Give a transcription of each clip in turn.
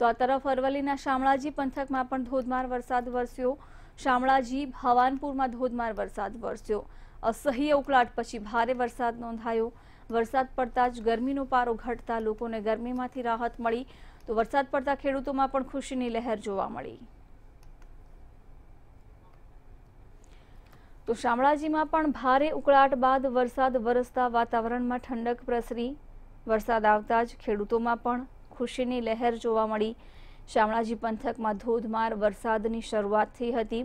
તો આ તરફ અરવલ્લીના શામળાજી પંથકમાં પણ ધોધમાર વરસાદ વરસ્યો શામળાજી ભવાનપુરમાં ધોધમાર વરસાદ વરસ્યો અસહ્ય ઉકળાટ પછી ભારે વરસાદ નોંધાયો વરસાદ પડતા જ ગરમીનો પારો ઘટતા લોકોને ગરમીમાંથી રાહત મળી તો વરસાદ પડતા ખેડૂતોમાં પણ ખુશીની લહેર જોવા મળી તો શામળાજીમાં પણ ભારે ઉકળાટ બાદ વરસાદ વરસતા વાતાવરણમાં ઠંડક પ્રસરી વરસાદ આવતા જ ખેડૂતોમાં પણ ખુશીની લહેર જોવા મળી શામળાજી પંથકમાં ધોધમાર વરસાદની શરૂઆત થઈ હતી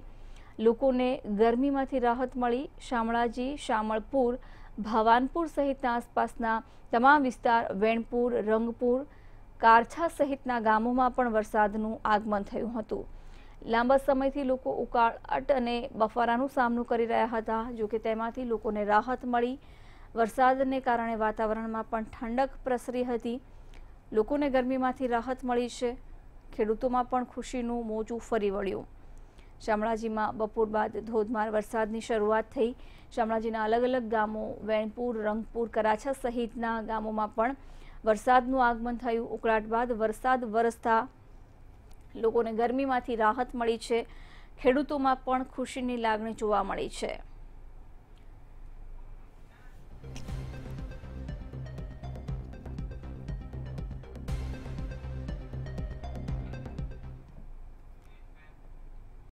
લોકોને ગરમીમાંથી રાહત મળી શામળાજી શામળપુર ભવાનપુર સહિતના આસપાસના તમામ વિસ્તાર વેણપુર રંગપુર કારછા સહિતના ગામોમાં પણ વરસાદનું આગમન થયું હતું લાંબા સમયથી લોકો ઉકાળ અટ અને બફારાનો સામનો કરી રહ્યા હતા જોકે તેમાંથી લોકોને રાહત મળી વરસાદને કારણે વાતાવરણમાં પણ ઠંડક પ્રસરી હતી લોકોને ગરમીમાંથી રાહત મળી છે ખેડૂતોમાં પણ ખુશીનું મોજું ફરી વળ્યું શામળાજીમાં બપોર બાદ ધોધમાર વરસાદની શરૂઆત થઈ શામળાજીના અલગ અલગ ગામો વેણપુર રંગપુર કરાછા સહિતના ગામોમાં પણ વરસાદનું આગમન થયું ઉકળાટ બાદ વરસાદ વરસતા લોકોને ગરમીમાંથી રાહત મળી છે ખેડૂતોમાં પણ ખુશીની લાગણી જોવા મળી છે